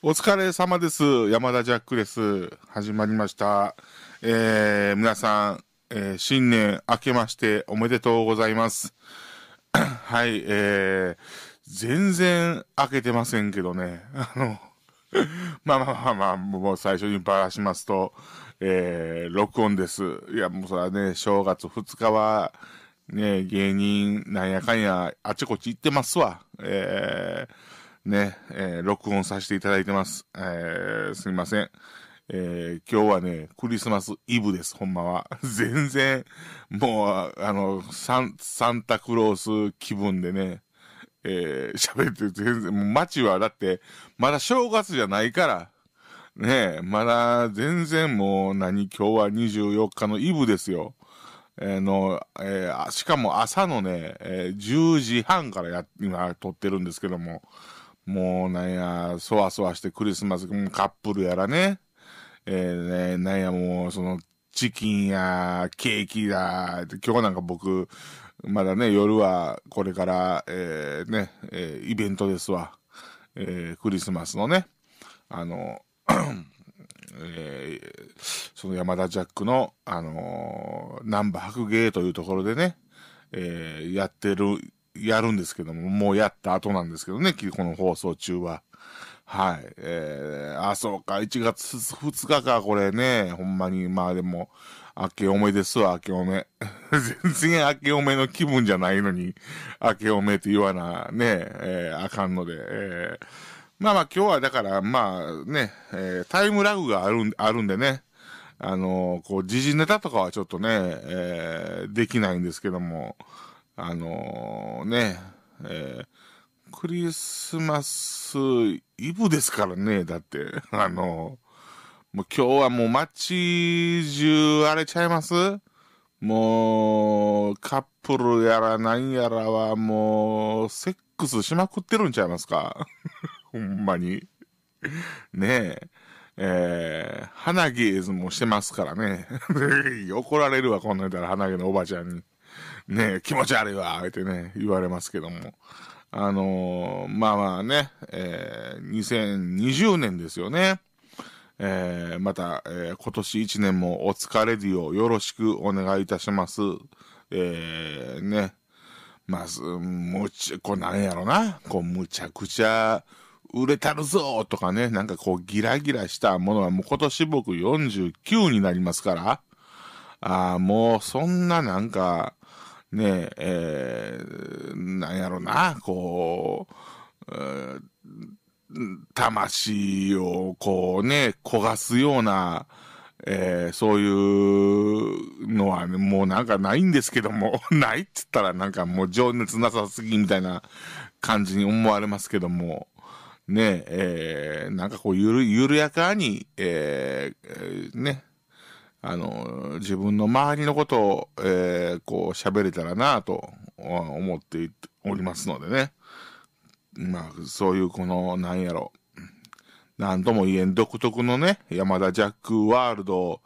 お疲れ様です。山田ジャックです。始まりました。えー、皆さん、えー、新年明けましておめでとうございます。はい、えー、全然明けてませんけどね。あの、まあまあまあまあ、もう最初にバラしますと、えー、録音です。いや、もうそれはね、正月2日は、ね、芸人なんやかんや、あちこち行ってますわ。えー、ね、えー、録音させていただいてます。えー、すみません。えー、今日はね、クリスマスイブです、ほんまは。全然、もう、あの、サン、サンタクロース気分でね、え喋って全然、もう街はだって、まだ正月じゃないから、ねえ、まだ全然もう何、今日は24日のイブですよ。えー、の、えー、しかも朝のね、えー、10時半からや、今撮ってるんですけども、もうなんや、そわそわしてクリスマス、カップルやらね、えー、ね、なんやもう、その、チキンや、ケーキや、今日なんか僕、まだね、夜はこれから、えー、ね、えー、イベントですわ。えー、クリスマスのね、あの、えー、その山田ジャックの、あのー、南波白芸というところでね、えー、やってるやるんですけども、もうやった後なんですけどね、この放送中は。はい。えー、あ、そうか、1月2日か、これね。ほんまに、まあでも、明けおめですわ、明けおめ。全然明けおめの気分じゃないのに、明けおめって言わな、ね、えー、あかんので、えー、まあまあ今日はだから、まあね、えー、タイムラグがあるん、あるんでね、あのー、こう、時事ネタとかはちょっとね、えー、できないんですけども、あのー、ね、えー、クリスマスイブですからね、だって、あのー、もう今日はもう街中荒れちゃいますもう、カップルやら何やらはもう、セックスしまくってるんちゃいますか ほんまに。ねえ。えー、花ゲーズもしてますからね。怒られるわ、こんなん言ったら花毛のおばちゃんに。ね、気持ち悪いわ、ってね、言われますけども。あのー、まあまあね、えー、2020年ですよね。えー、また、えー、今年1年もお疲れディオよろしくお願いいたします。えー、ね。まず、むち、こうなんやろな。こう、むちゃくちゃ、売れたるぞとかね、なんかこうギラギラしたものはもう今年僕49になりますから、ああ、もうそんななんか、ねえ、えー、なんやろうな、こう、魂をこうね、焦がすような、えー、そういうのは、ね、もうなんかないんですけども、ないっつったらなんかもう情熱なさすぎみたいな感じに思われますけども、ねえ、えー、なんかこうゆる、緩やかに、えー、ね、あの、自分の周りのことを、えー、こう、喋れたらなと思っておりますのでね。まあ、そういうこの、なんやろ。何とも言えん独特のね、山田ジャックワールドを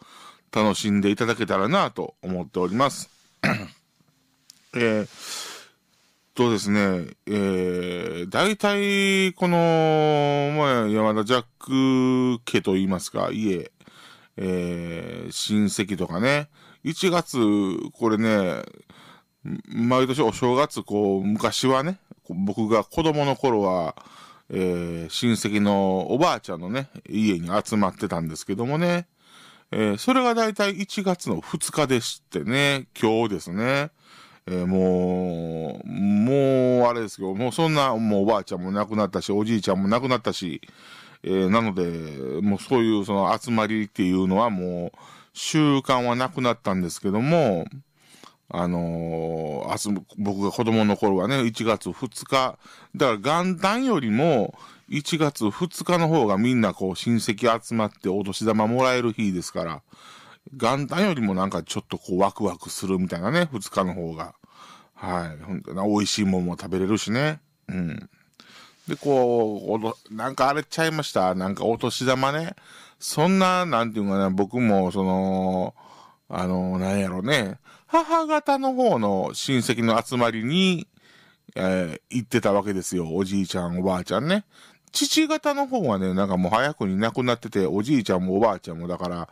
楽しんでいただけたらなと思っております。えーとですね、えー、大体、この、まあ、山田ジャック家と言いますか、家えー、親戚とかね、1月、これね、毎年お正月、こう、昔はね、僕が子供の頃は、えー、親戚のおばあちゃんのね、家に集まってたんですけどもね、えー、それがだいたい1月の2日でしてね、今日ですね、えー、もう、もう、あれですけど、もうそんな、もうおばあちゃんも亡くなったし、おじいちゃんも亡くなったし、えー、なので、もうそういうその集まりっていうのはもう習慣はなくなったんですけども、あのー、僕が子供の頃はね、1月2日、だから元旦よりも1月2日の方がみんなこう親戚集まってお年玉もらえる日ですから、元旦よりもなんかちょっとこうワクワクするみたいなね、2日の方が。はい。美味しいもんも食べれるしね。うん。で、こう、おなんか荒れちゃいました。なんかお年玉ね。そんな、なんていうかな、僕も、その、あの、なんやろね、母方の方の親戚の集まりに、えー、行ってたわけですよ。おじいちゃん、おばあちゃんね。父方の方はね、なんかもう早くに亡くなってて、おじいちゃんもおばあちゃんもだから、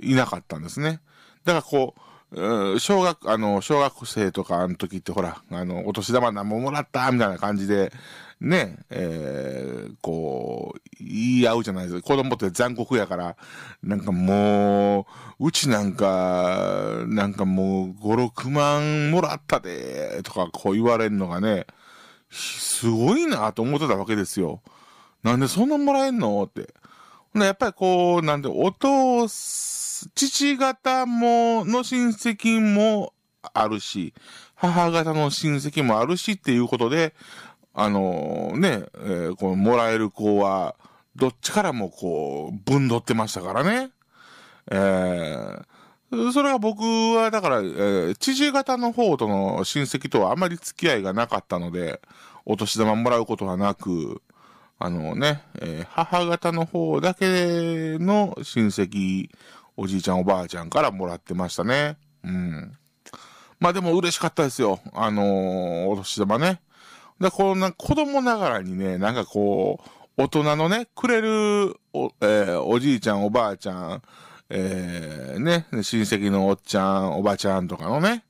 いなかったんですね。だからこう、小学、あの、小学生とかあの時ってほら、あの、お年玉何ももらったみたいな感じで、ね、えー、こう、言い合うじゃないですか。子供って残酷やから、なんかもう、うちなんか、なんかもう5、6万もらったで、とかこう言われるのがね、すごいなと思ってたわけですよ。なんでそんなもらえんのって。やっぱりこう、なんで、お父、父方も、の親戚もあるし、母方の親戚もあるしっていうことで、あのー、ね、えー、このもらえる子は、どっちからもこう、ぶんどってましたからね。えー、それは僕は、だから、えー、父方の方との親戚とはあまり付き合いがなかったので、お年玉もらうことはなく、あのね、えー、母方の方だけの親戚、おじいちゃんおばあちゃんからもらってましたね。うん。まあでも嬉しかったですよ。あのー、お年玉ね。だこの子供ながらにね、なんかこう、大人のね、くれるお、えー、おじいちゃん、おばあちゃん、えー、ね、親戚のおっちゃん、おばちゃんとかのね、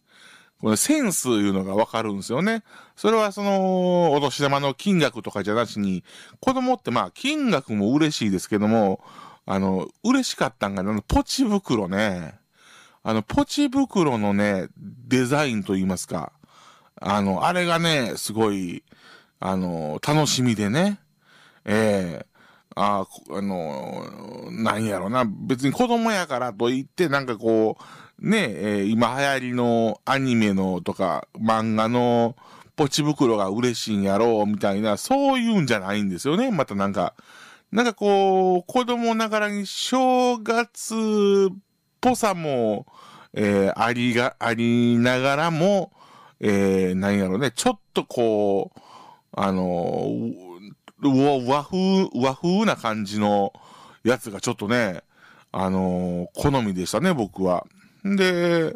このセンスいうのがわかるんですよね。それはその、お年玉の金額とかじゃなしに、子供ってまあ金額も嬉しいですけども、あの、嬉しかったんが、あの、ポチ袋ね。あの、ポチ袋のね、デザインと言いますか。あの、あれがね、すごい、あの、楽しみでね、ええー、ああの、なんやろな、別に子供やからといって、なんかこう、ね、えー、今流行りのアニメのとか、漫画のポチ袋が嬉しいんやろう、みたいな、そういうんじゃないんですよね、またなんか。なんかこう、子供ながらに正月っぽさも、えー、ありが、ありながらも、えー、何やろね、ちょっとこう、あの和風、和風な感じのやつがちょっとね、あの好みでしたね、僕は。で、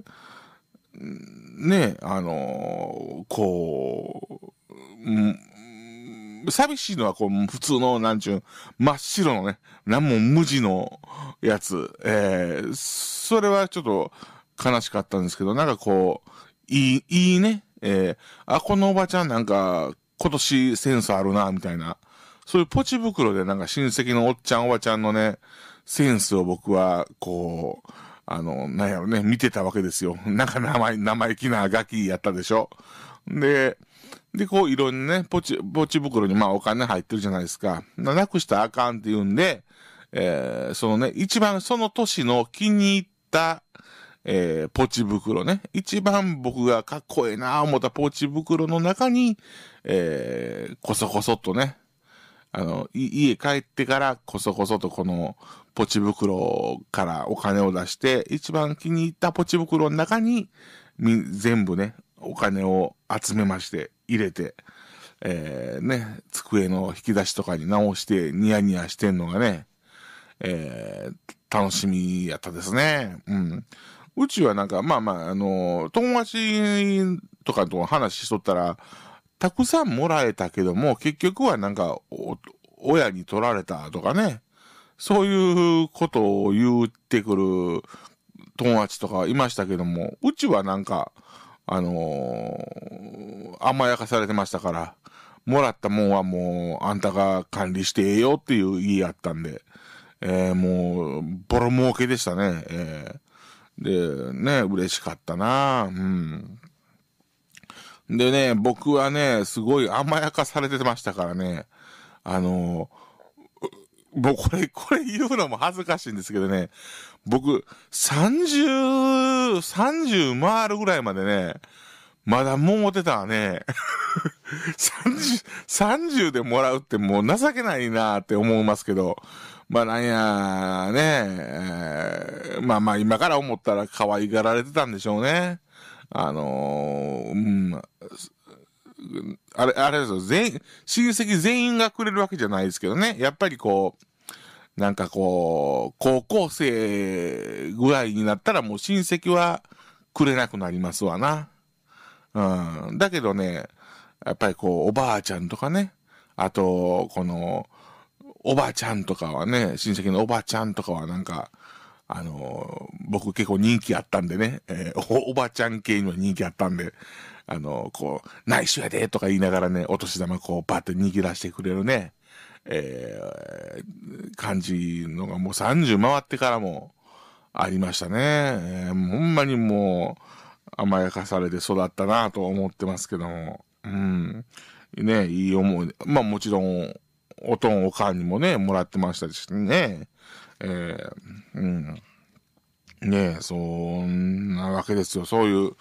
ね、あのこう、寂しいのはこう、普通の、なんちゅう、真っ白のね、何も無地のやつ、えー、それはちょっと悲しかったんですけど、なんかこう、いい、いいね。えー、あ、このおばちゃんなんか、今年センスあるな、みたいな。そういうポチ袋でなんか親戚のおっちゃんおばちゃんのね、センスを僕は、こう、あの、なんやろね、見てたわけですよ。なんか生意、生意気なガキやったでしょ。で、で、こういろんなね、ポチ、ポチ袋にまあお金入ってるじゃないですか。なくしたらあかんって言うんで、えー、そのね、一番その年の気に入ったえー、ポチ袋ね。一番僕がかっこええなぁ思ったポチ袋の中に、えー、こそこそっとね、あの、家帰ってからこそこそとこのポチ袋からお金を出して、一番気に入ったポチ袋の中に、全部ね、お金を集めまして、入れて、えー、ね、机の引き出しとかに直してニヤニヤしてんのがね、えー、楽しみやったですね。うん。うちはなんか、まあまあ、あの、友達とかと話しとったら、たくさんもらえたけども、結局はなんか、親に取られたとかね、そういうことを言ってくる友達とかいましたけども、うちはなんか、あのー、甘やかされてましたから、もらったもんはもう、あんたが管理してええよっていう家あったんで、えー、もう、ボロ儲けでしたね、えーで、ね、嬉しかったなうん。でね、僕はね、すごい甘やかされてましたからね、あのもうこれ、これ言うのも恥ずかしいんですけどね、僕、30、30回るぐらいまでね、まだもうてたわね。30、30でもらうってもう情けないなって思いますけど、まあなんや、ね、えー、まあまあ今から思ったら可愛がられてたんでしょうね。あのー、うん、あれ、あれですよ、全、親戚全員がくれるわけじゃないですけどね。やっぱりこう、なんかこう、高校生ぐらいになったらもう親戚はくれなくなりますわな。うん。だけどね、やっぱりこう、おばあちゃんとかね、あと、この、おばちゃんとかはね、親戚のおばちゃんとかはなんか、あのー、僕結構人気あったんでね、えー、おばちゃん系には人気あったんで、あのー、こう、内緒やでとか言いながらね、お年玉こうバッて握らしてくれるね、えー、感じのがもう30回ってからもありましたね。えー、ほんまにもう甘やかされて育ったなと思ってますけども、うん。ね、いい思いまあもちろん、おとんおかんにもね、もらってましたしね。えー、うん。ねえ、そんなわけですよ。そういう。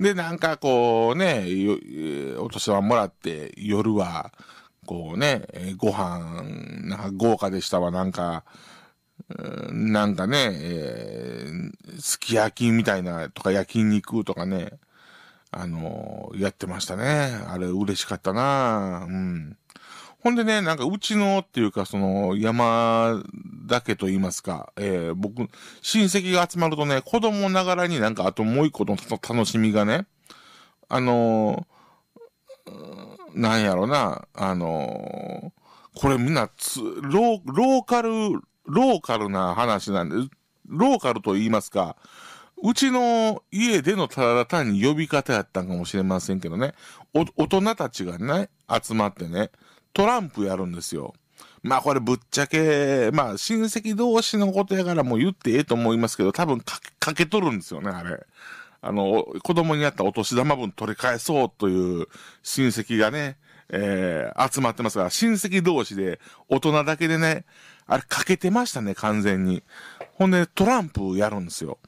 で、なんかこうね、お年玉もらって、夜は、こうね、ご飯、なんか豪華でしたわ、なんか、なんかね、えー、すき焼きみたいなとか焼肉とかね、あのー、やってましたね。あれ嬉しかったなうん。ほんでね、なんかうちのっていうか、その山だけと言いますか、えー、僕、親戚が集まるとね、子供ながらになんかあともう一個の楽しみがね、あのー、なんやろな、あのー、これみんなつロ、ローカル、ローカルな話なんで、ローカルと言いますか、うちの家でのただ単に呼び方やったんかもしれませんけどね、お、大人たちがね、集まってね、トランプやるんですよ。まあこれぶっちゃけ、まあ親戚同士のことやからもう言ってええと思いますけど、多分かけ、かけ取るんですよね、あれ。あの、子供にあったお年玉分取り返そうという親戚がね、えー、集まってますが、親戚同士で大人だけでね、あれかけてましたね、完全に。ほんでトランプやるんですよ。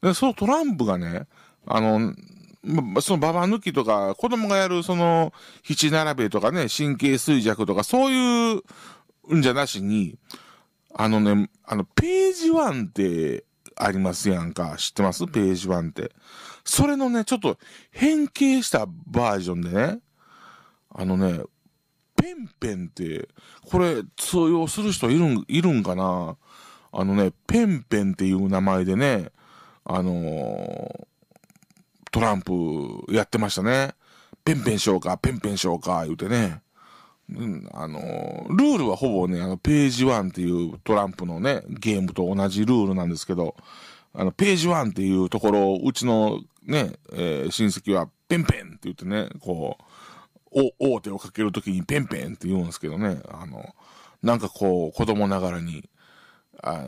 で、そのトランプがね、あの、ま、そのババ抜きとか、子供がやるその、七並べとかね、神経衰弱とか、そういうんじゃなしに、あのね、あの、ページワンってありますやんか。知ってますページワンって。それのね、ちょっと変形したバージョンでね、あのね、ペンペンって、これ通用する人いるん、いるんかなあのね、ペンペンっていう名前でね、あのートランプやってましたね。ペンペンしようか、ペンペンしようか、言うてね。うん、あのー、ルールはほぼね、あの、ページワンっていうトランプのね、ゲームと同じルールなんですけど、あの、ページワンっていうところ、うちのね、えー、親戚は、ペンペンって言ってね、こう、お、大手をかけるときにペンペンって言うんですけどね、あの、なんかこう、子供ながらに、あ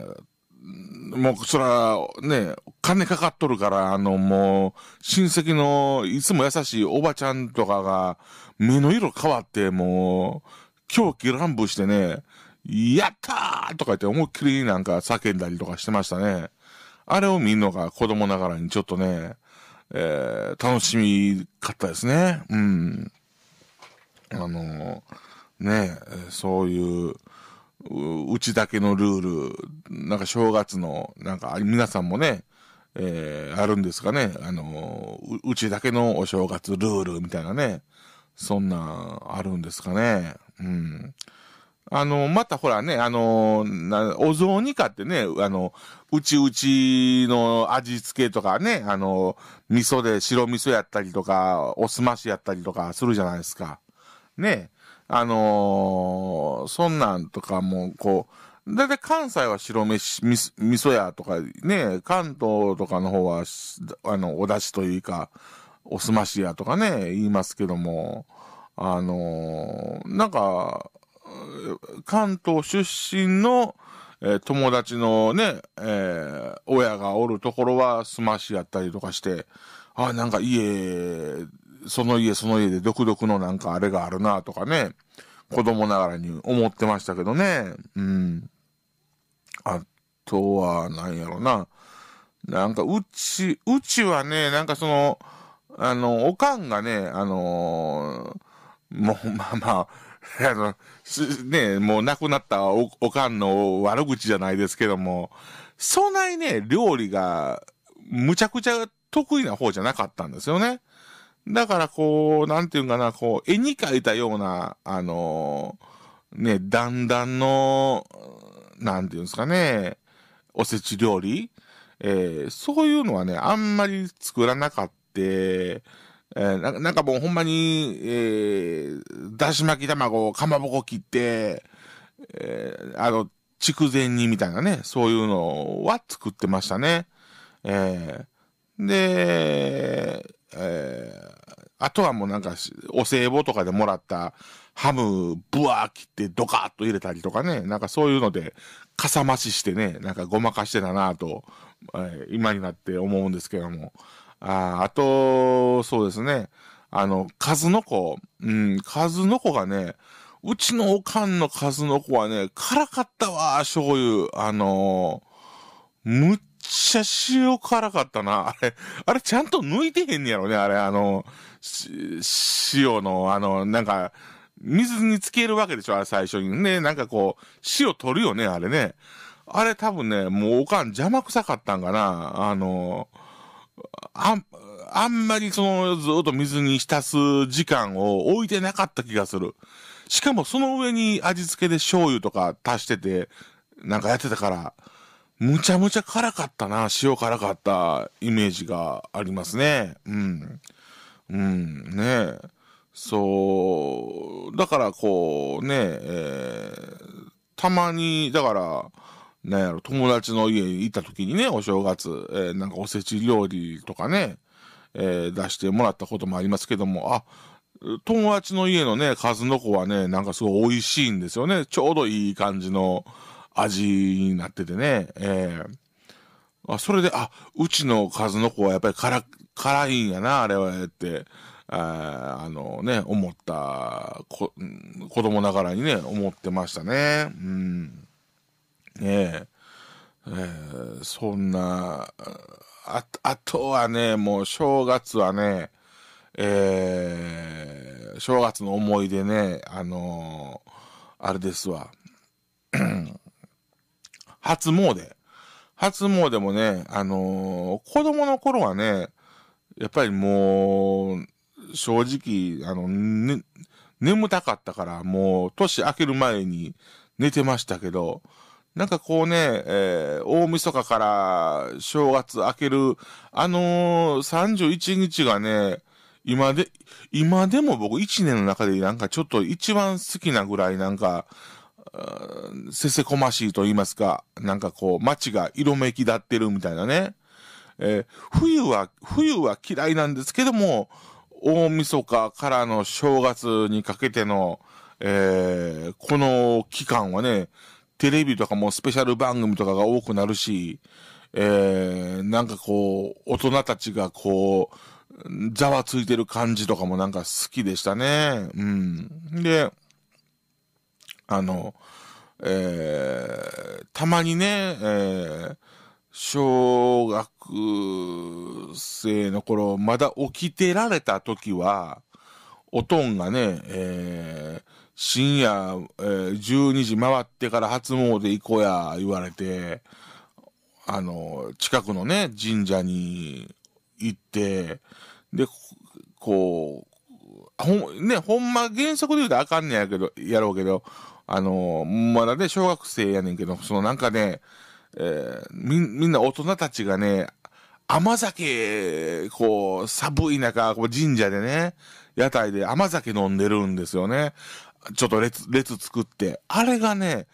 もう、そら、ね、金かかっとるから、あの、もう、親戚の、いつも優しいおばちゃんとかが、目の色変わって、もう、狂気乱舞してね、やったーとか言って思いっきりなんか叫んだりとかしてましたね。あれを見るのが子供ながらにちょっとね、えー、楽しみかったですね。うん。あの、ね、そういう、う、ちだけのルール、なんか正月の、なんか皆さんもね、えー、あるんですかね。あのう、うちだけのお正月ルールみたいなね。そんな、あるんですかね。うん。あの、またほらね、あの、なお雑煮かってね、あの、うちうちの味付けとかね、あの、味噌で白味噌やったりとか、おすましやったりとかするじゃないですか。ね。あのー、そんなんとかも、こう、だいたい関西は白飯、み、味噌やとかね、関東とかの方は、あの、お出汁というか、おすましやとかね、言いますけども、あのー、なんか、関東出身の、えー、友達のね、えー、親がおるところはすましやったりとかして、あ、なんか家その家その家で独特のなんかあれがあるなとかね、子供ながらに思ってましたけどね。うん。あとは、なんやろな。なんか、うち、うちはね、なんかその、あの、おかんがね、あのー、もう、まあまあ、あの、ね、もう亡くなったおおかんの悪口じゃないですけども、そないね、料理が、むちゃくちゃ得意な方じゃなかったんですよね。だからこう、なんていうんかな、こう、絵に描いたような、あのー、ね、だんだんの、なんていうんですかね、おせち料理、えー、そういうのはね、あんまり作らなかった、えー、ななんかもうほんまに、えー、だし巻き卵をかまぼこ切って、えー、あの、筑前煮みたいなね、そういうのは作ってましたね。えー、で、えー、あとはもうなんか、お歳暮とかでもらったハム、ブワー切ってドカッと入れたりとかね、なんかそういうので、かさ増ししてね、なんかごまかしてたなと、えー、今になって思うんですけども。ああと、そうですね。あの、数の子。うん、数の子がね、うちのおかんの数の子はね、辛かったわ、醤油。あのー、むっちゃ塩辛かったな。あれ、あれちゃんと抜いてへんねやろね、あれ、あの、塩の、あの、なんか、水につけるわけでしょ、あれ最初に。ね、なんかこう、塩取るよね、あれね。あれ多分ね、もうおかん邪魔くさかったんかな。あの、あん、あんまりその、ずっと水に浸す時間を置いてなかった気がする。しかもその上に味付けで醤油とか足してて、なんかやってたから、むちゃむちゃ辛かったな、塩辛かったイメージがありますね。うん。うん、ねそう、だからこう、ねえー、たまに、だから、なんやろ、友達の家に行った時にね、お正月、えー、なんかおせち料理とかね、えー、出してもらったこともありますけども、あ、友達の家のね、数の子はね、なんかすごい美味しいんですよね。ちょうどいい感じの、味になっててね、えー、あそれで、あ、うちの数の子はやっぱり辛、辛いんやな、あれは、って、ああのね、思った子、子供ながらにね、思ってましたね。うん。ねええー、そんな、あ、あとはね、もう正月はね、えー、正月の思い出ね、あのー、あれですわ。初詣。初詣もね、あのー、子供の頃はね、やっぱりもう、正直、あの、ね、眠たかったから、もう、年明ける前に寝てましたけど、なんかこうね、えー、大晦日から正月明ける、あのー、31日がね、今で、今でも僕1年の中でなんかちょっと一番好きなぐらいなんか、せせこましいと言いますか、なんかこう、街が色めき立ってるみたいなね。えー、冬は、冬は嫌いなんですけども、大晦日からの正月にかけての、えー、この期間はね、テレビとかもスペシャル番組とかが多くなるし、えー、なんかこう、大人たちがこう、ざわついてる感じとかもなんか好きでしたね。うん。で、あの、えー、たまにね、えー、小学生の頃、まだ起きてられた時は、おとんがね、えー、深夜、えー、12時回ってから初詣行こうや、言われて、あの、近くのね、神社に行って、で、こう、ほん、ね、ほんま原則で言うとあかんねやけど、やろうけど、あの、まだね、小学生やねんけど、そのなんかね、えー、み、みんな大人たちがね、甘酒、こう、寒い中、こう神社でね、屋台で甘酒飲んでるんですよね。ちょっと列、列作って。あれがね、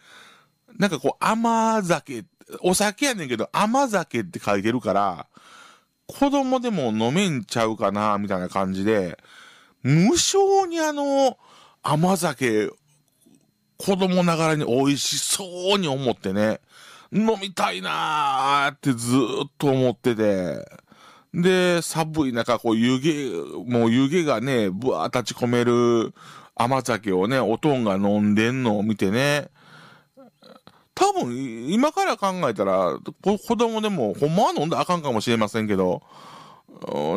なんかこう、甘酒、お酒やねんけど、甘酒って書いてるから、子供でも飲めんちゃうかな、みたいな感じで、無性にあの、甘酒子供ながらに美味しそうに思ってね、飲みたいなーってずっと思ってて、で、寒い中、こう湯気、もう湯気がね、ぶわー立ち込める甘酒をね、おとんが飲んでんのを見てね、多分、今から考えたら、子供でも、ほんまは飲んだらあかんかもしれませんけど、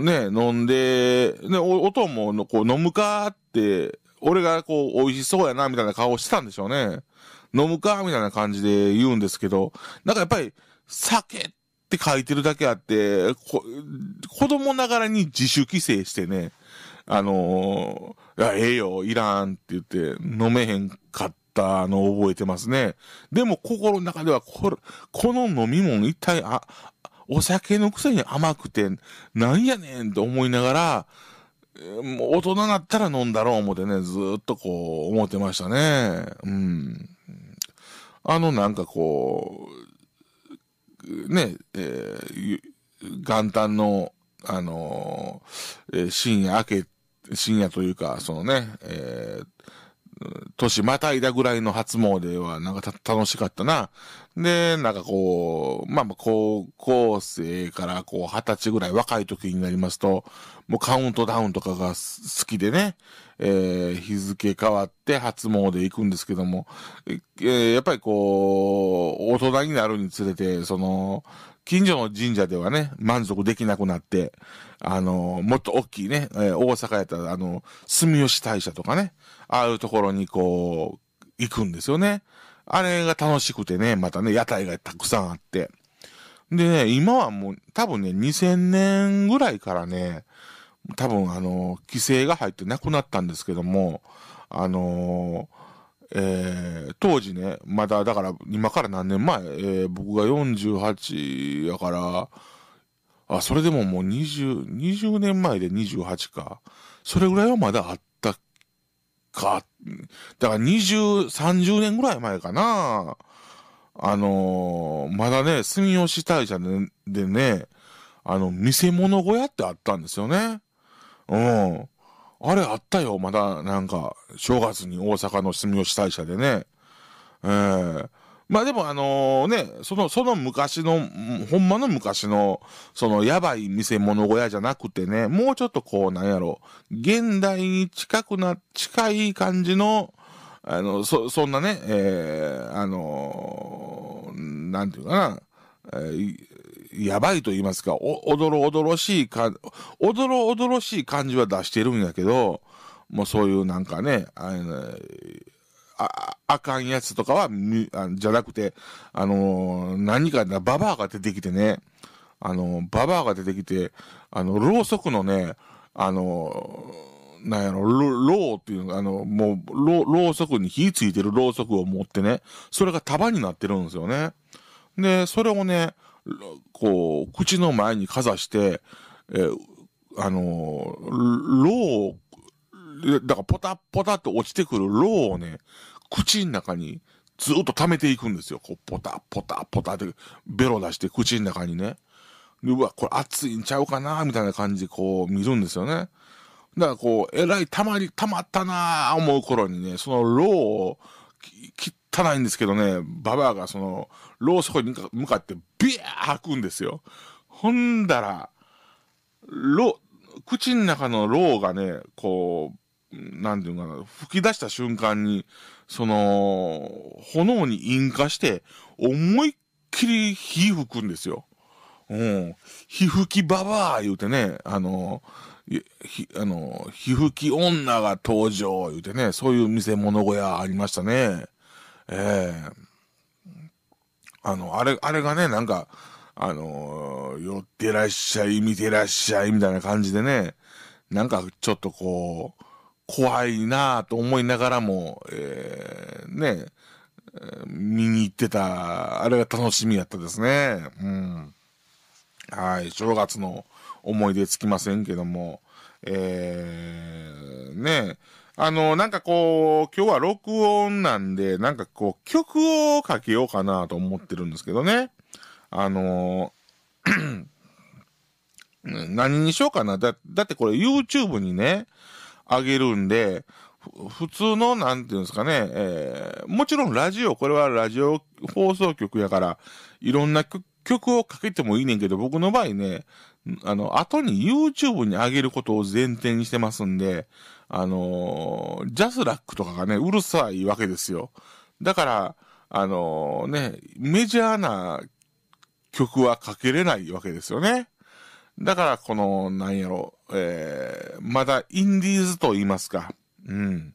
ね、飲んで、ね、お、おとんも、こう、飲むかって俺がこう、美味しそうやな、みたいな顔してたんでしょうね。飲むかみたいな感じで言うんですけど、なんかやっぱり、酒って書いてるだけあって、子供ながらに自主規制してね、あのー、ええよ、いらんって言って、飲めへんかったのを覚えてますね。でも心の中では、これ、この飲み物一体、あ、お酒のくせに甘くて、なんやねんと思いながら、もう大人なったら飲んだろう思ってね、ずっとこう思ってましたね。うん。あのなんかこう、ね、えー、元旦の、あのー、深夜明け、深夜というか、そのね、えー、年またいだぐらいの初詣はなんか楽しかったな。で、なんかこう、まあまあ高校生からこう二十歳ぐらい若い時になりますと、もうカウントダウンとかが好きでね、えー、日付変わって初詣行くんですけども、えー、やっぱりこう、大人になるにつれて、その、近所の神社ではね、満足できなくなって、あの、もっと大きいね、えー、大阪やったら、あの、住吉大社とかね、ああいうところにこう、行くんですよね。あれが楽しくてね、またね、屋台がたくさんあって。でね、今はもう、多分ね、2000年ぐらいからね、多分あの、規制が入ってなくなったんですけども、あのー、えー、当時ね、まだだから今から何年前、えー、僕が48やから、あ、それでももう20、20年前で28か。それぐらいはまだあっか。だから20、30年ぐらい前かな。あのー、まだね、住吉大社ででね、あの、見せ物小屋ってあったんですよね。うん。あれあったよ、まだ、なんか、正月に大阪の住吉大社でね。ええー、まあでもあのね、その、その昔の、ほんまの昔の、そのやばい店物小屋じゃなくてね、もうちょっとこうなんやろ、現代に近くな、近い感じの、あの、そ、そんなね、えー、あのー、なんていうかな、えー、やばいと言いますか、お、どろおどろしいか、おどろおどろしい感じは出してるんやけど、もうそういうなんかね、あのーあ、あかんやつとかは、じゃなくて、あのー、何かな、ババアが出てきてね、あのー、ババアが出てきて、あの、ろうそくのね、あのー、なんやろ、ろうっていうのが、あの、もう、ろう、ろうそくに火ついてるろうそくを持ってね、それが束になってるんですよね。で、それをね、こう、口の前にかざして、えー、あの、ろうだからポタポタと落ちてくるローをね、口の中にずっと溜めていくんですよ。こう、ポタポタポタって、ベロ出して口の中にね。うわ、これ熱いんちゃうかなみたいな感じでこう見るんですよね。だからこう、えらいたまり、溜まったなぁ思う頃にね、そのローを、汚いんですけどね、ババアがその、ローそこに向かってビャー吐くんですよ。ほんだら、ロ、口の中のローがね、こう、なんていうかな、吹き出した瞬間に、その、炎に引火して、思いっきり火吹くんですよ。うん。火吹きババア言うてね、あのー、ひ、あのー、火吹き女が登場言うてね、そういう店物小屋ありましたね。ええー、あの、あれ、あれがね、なんか、あの寄ってらっしゃい、見てらっしゃい、みたいな感じでね、なんかちょっとこう、怖いなぁと思いながらも、えー、ね、見に行ってた、あれが楽しみやったですね。うん。はい、正月の思い出つきませんけども、えー、ね、あの、なんかこう、今日は録音なんで、なんかこう、曲をかけようかなと思ってるんですけどね。あの、何にしようかな。だ、だってこれ YouTube にね、あげるんで、普通の、なんていうんですかね、えー、もちろんラジオ、これはラジオ放送局やから、いろんな曲をかけてもいいねんけど、僕の場合ね、あの、後に YouTube に上げることを前提にしてますんで、あのー、ジャスラックとかがね、うるさいわけですよ。だから、あのー、ね、メジャーな曲はかけれないわけですよね。だから、この、なんやろ、えー、まだインディーズと言いますか、うん。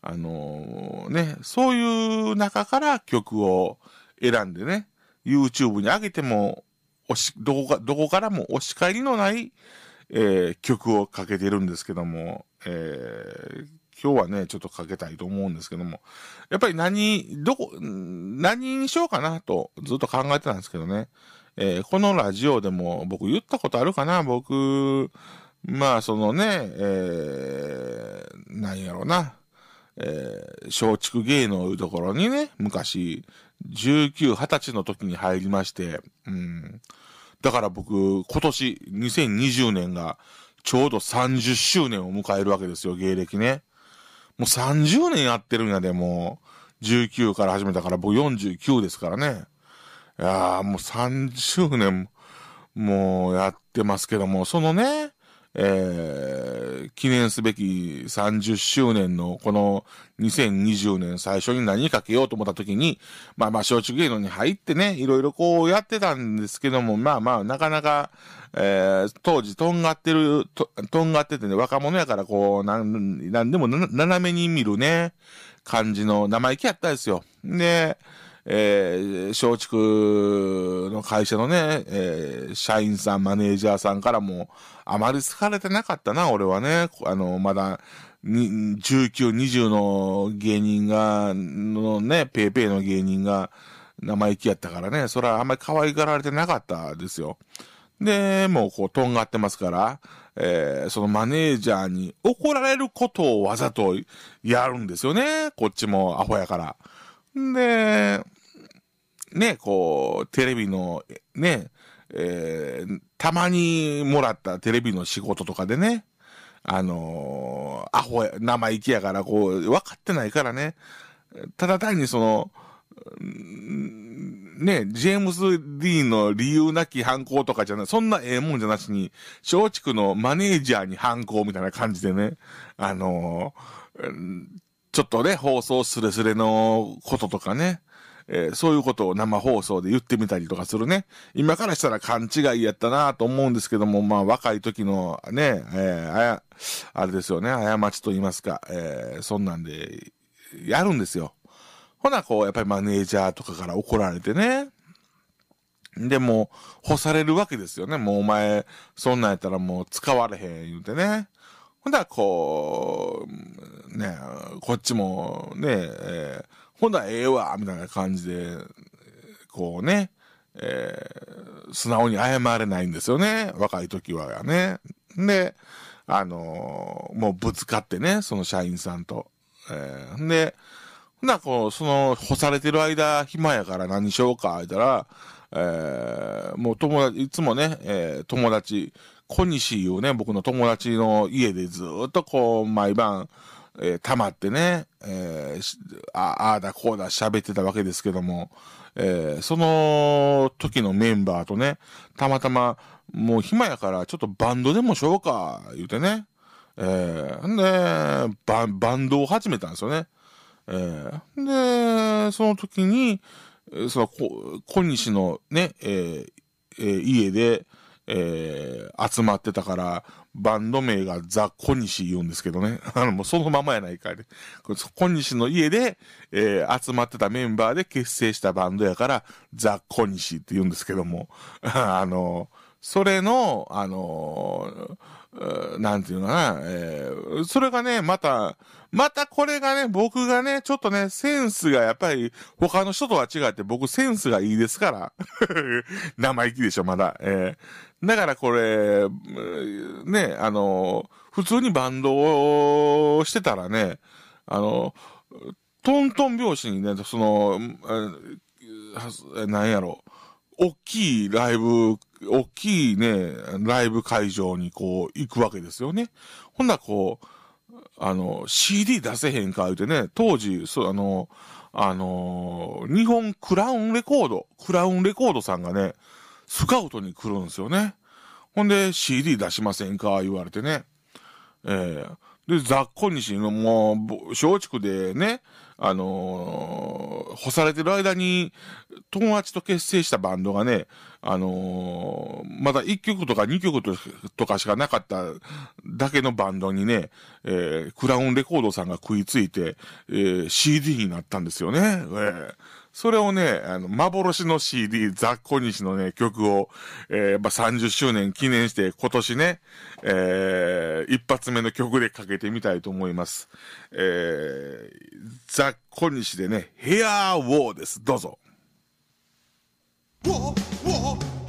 あのー、ね、そういう中から曲を選んでね、YouTube に上げても、どこか、どこからも押し返りのない、えー、曲をかけてるんですけども、えー、今日はね、ちょっとかけたいと思うんですけども、やっぱり何、どこ、何にしようかなとずっと考えてたんですけどね、えー、このラジオでも僕言ったことあるかな僕、まあそのね、えー、なんやろな、えー、松竹芸能いうところにね、昔、19、20歳の時に入りまして、うん。だから僕、今年、2020年が、ちょうど30周年を迎えるわけですよ、芸歴ね。もう30年やってるんやで、もう、19から始めたから、僕49ですからね。もう30年、もうやってますけども、そのね、えー、記念すべき30周年のこの2020年最初に何かけようと思った時に、まあまあ松竹芸能に入ってね、いろいろこうやってたんですけども、まあまあなかなか、えー、当時とんがってると、とんがっててね、若者やからこう、なん、なんでも斜めに見るね、感じの生意気やったですよ。で、えー、松竹の会社のね、えー、社員さん、マネージャーさんからも、あまり好かれてなかったな、俺はね。あの、まだ、19、20の芸人が、のね、ペーペーの芸人が生意気やったからね、それはあんまり可愛がられてなかったですよ。で、もうこう、とんがってますから、えー、そのマネージャーに怒られることをわざとやるんですよね。こっちもアホやから。で、ね、こう、テレビの、ね、えー、たまにもらったテレビの仕事とかでね、あのー、アホや、生意気やから、こう、分かってないからね、ただ単にその、ね、ジェームス・ディーンの理由なき犯行とかじゃない、そんなええもんじゃなしに、松竹のマネージャーに犯行みたいな感じでね、あのー、ちょっとね、放送すれすれのこととかね、えー、そういうことを生放送で言ってみたりとかするね。今からしたら勘違いやったなと思うんですけども、まあ若い時のね、えー、あや、あれですよね、過ちと言いますか、えー、そんなんで、やるんですよ。ほな、こう、やっぱりマネージャーとかから怒られてね。で、も干されるわけですよね。もうお前、そんなんやったらもう使われへん言うてね。ほんだらこう、ね、こっちもね、えー、ほんだらええわ、みたいな感じで、こうね、えー、素直に謝れないんですよね。若い時はやね。で、あのー、もうぶつかってね、その社員さんと。えー、で、ほんなこう、その、干されてる間、暇やから何しようか、言ったら、えー、もう友達、いつもね、えー、友達、小西いうね、僕の友達の家でずっとこう、毎晩、えー、溜まってね、えー、ああだこうだ喋ってたわけですけども、えー、その時のメンバーとね、たまたま、もう暇やからちょっとバンドでもしようか、言うてね。えー、んでバ、バンドを始めたんですよね。えー、で、その時に、その、小西のね、えーえー、家で、えー、集まってたから、バンド名がザ・コニシ言うんですけどね。あの、もうそのままやないかいコニシの家で、えー、集まってたメンバーで結成したバンドやから、ザ・コニシって言うんですけども。あの、それの、あのーなんていうのかな、えー、それがね、また、またこれがね、僕がね、ちょっとね、センスがやっぱり、他の人とは違って僕センスがいいですから。生意気でしょ、まだ。えー、だからこれ、ね、あの、普通にバンドをしてたらね、あの、トントン拍子にね、その、なんやろ大きいライブ、大きいね、ライブ会場にこう、行くわけですよね。ほんならこう、あの、CD 出せへんか言うてね、当時、そう、あの、あの日本クラウンレコード、クラウンレコードさんがね、スカウトに来るんですよね。ほんで、CD 出しませんか言われてね。ええー、で、雑魚しのもう、松竹でね、あのー、干されてる間に、友達と結成したバンドがね、あのー、まだ1曲とか2曲とかしかなかっただけのバンドにね、えー、クラウンレコードさんが食いついて、えー、CD になったんですよね。えーそれをね、あの、幻の CD、ザ・ッコニシのね、曲を、えー、まあ、30周年記念して、今年ね、えー、一発目の曲でかけてみたいと思います。えー、ザ・コニシでね、ヘアー・ウォーです。どうぞ。ウォー、ウォー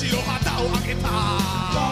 白旗を上げた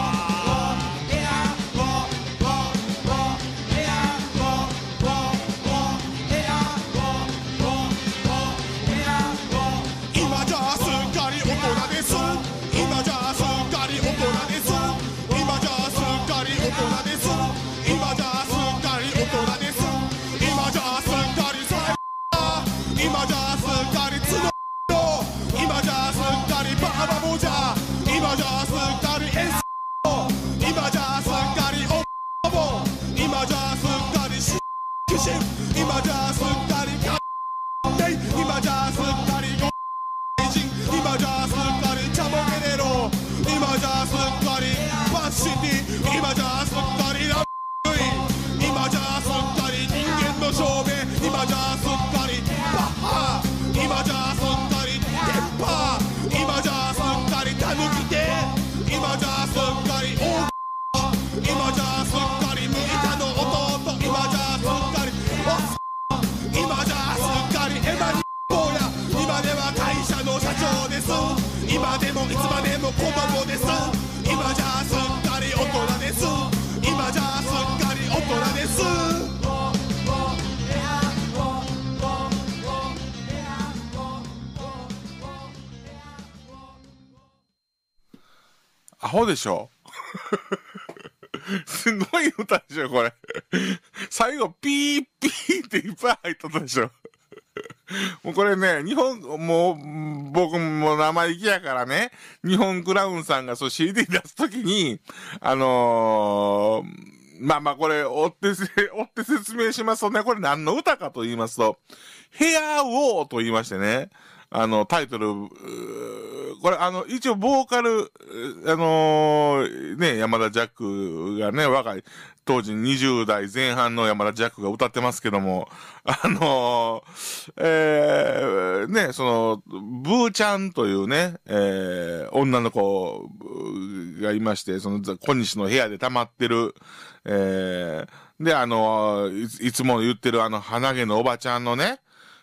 顔でしょ すごい歌でしょ、これ。最後、ピーピーっていっぱい入っとたでしょ。もうこれね、日本、もう、僕も生意気やからね、日本クラウンさんがそう CD 出すときに、あのー、まあまあこれ、追って追って説明しますとね、これ何の歌かと言いますと、ヘアウォーと言いましてね、あの、タイトル、これ、あの、一応、ボーカル、あのー、ね、山田ジャックがね、若い、当時20代前半の山田ジャックが歌ってますけども、あのー、えー、ね、その、ブーちゃんというね、えー、女の子がいまして、その、小西の部屋で溜まってる、えー、で、あのーい、いつも言ってるあの、鼻毛のおばちゃんのね、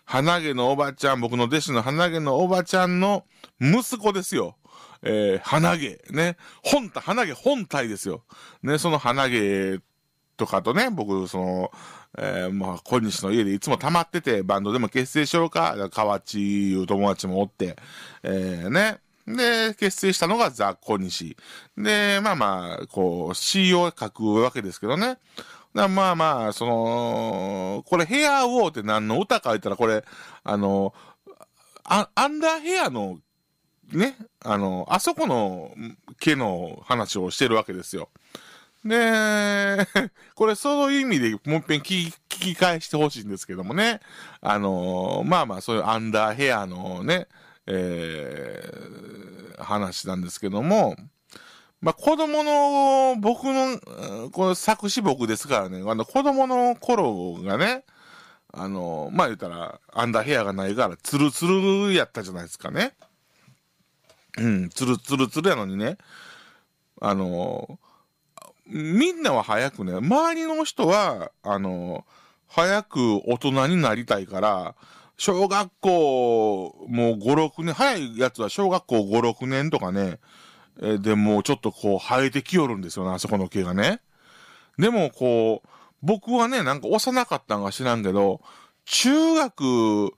花毛のおばちゃん、僕の弟子の花毛のおばちゃんの息子ですよ。えー、花毛、ね。本体、花毛本体ですよ。ね、その花毛とかとね、僕、その、えー、まあ、小西の家でいつも溜まってて、バンドでも結成しようか、河内いう友達もおって、えー、ね。で、結成したのがザ・小西。で、まあまあ、こう、C を書くわけですけどね。まあまあ、その、これヘアウォーって何の歌か言ったら、これ、あの、アンダーヘアの、ね、あの、あそこの毛の話をしてるわけですよ。で、これそういう意味でもう一遍聞き返してほしいんですけどもね。あの、まあまあ、そういうアンダーヘアのね、えー、話なんですけども、まあ、子供の、僕の、この作詞僕ですからね、あの、子供の頃がね、あの、まあ、言ったら、アンダーヘアがないから、ツルツルやったじゃないですかね。うん、ツルツルツルやのにね、あの、みんなは早くね、周りの人は、あの、早く大人になりたいから、小学校、もう5、6年、早いやつは小学校5、6年とかね、えで、もうちょっとこう生えてきよるんですよね、あそこの毛がね。でもこう、僕はね、なんか幼かったんか知らんけど、中学2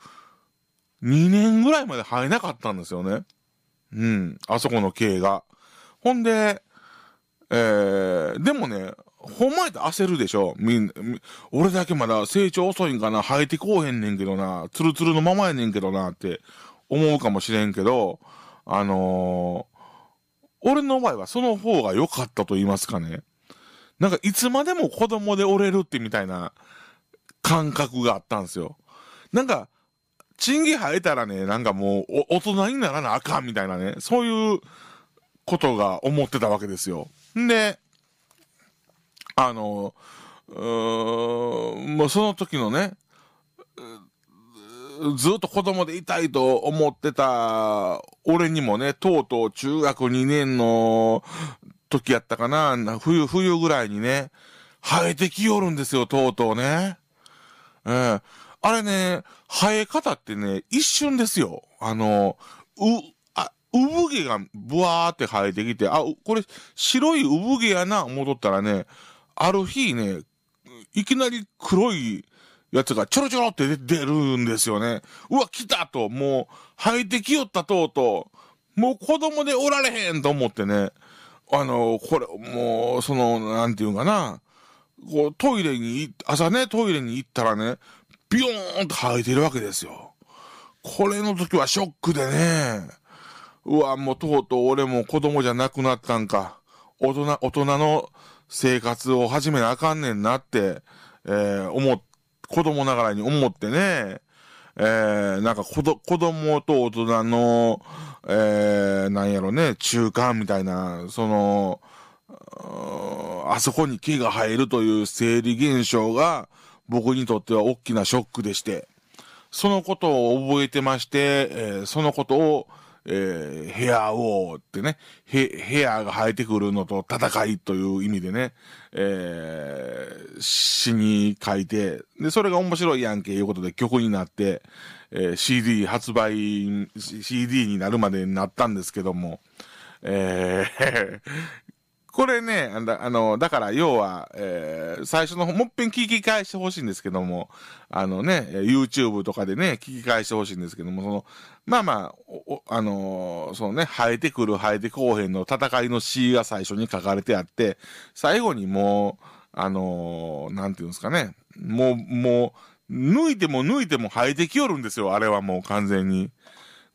年ぐらいまで生えなかったんですよね。うん、あそこの毛が。ほんで、えー、でもね、ほんまやったら焦るでしょみん、俺だけまだ成長遅いんかな生えてこうへんねんけどな、ツルツルのままやねんけどなって思うかもしれんけど、あの俺の場合はその方が良かったと言いますかね。なんかいつまでも子供で折れるってみたいな感覚があったんですよ。なんか、チンギ生えたらね、なんかもう大人にならなあかんみたいなね、そういうことが思ってたわけですよ。んで、あの、うーもうその時のね、ずっと子供でいたいと思ってた、俺にもね、とうとう中学2年の時やったかな、冬、冬ぐらいにね、生えてきよるんですよ、とうとうね。ええあれね、生え方ってね、一瞬ですよ。あの、う、あ、産毛がブワーって生えてきて、あ、これ、白い産毛やな、戻ったらね、ある日ね、いきなり黒いやつがちょろちょろって出るんですよね。うわ、来たと、もう、生えてきよったとうと、もう子供でおられへんと思ってね、あの、これ、もう、その、なんていうんかな、こう、トイレに、朝ね、トイレに行ったらね、ビヨーンと生えてるわけですよ。これの時はショックでね、うわ、もうとうとう俺も子供じゃなくなったんか、大人、大人の生活を始めなあかんねんなって、えー、思って、子供ながらに思ってね、えー、なんか子ど、子供と大人の、えー、なんやろね、中間みたいな、その、あそこに毛が生えるという生理現象が僕にとっては大きなショックでして、そのことを覚えてまして、えー、そのことを、えー、ヘアーってね、ヘ、ヘアが生えてくるのと戦いという意味でね、えー、詩に書いて、で、それが面白いやんけ、いうことで曲になって、えー、CD 発売、CD になるまでになったんですけども、えーこれね、あの、だから、要は、えー、最初のもっぺん聞き返してほしいんですけども、あのね、YouTube とかでね、聞き返してほしいんですけども、その、まあまあ、あのー、そのね、生えてくる生えてこうへんの戦いの詩が最初に書かれてあって、最後にもう、あのー、なんていうんですかね、もう、もう、抜いても抜いても生えてきよるんですよ、あれはもう完全に。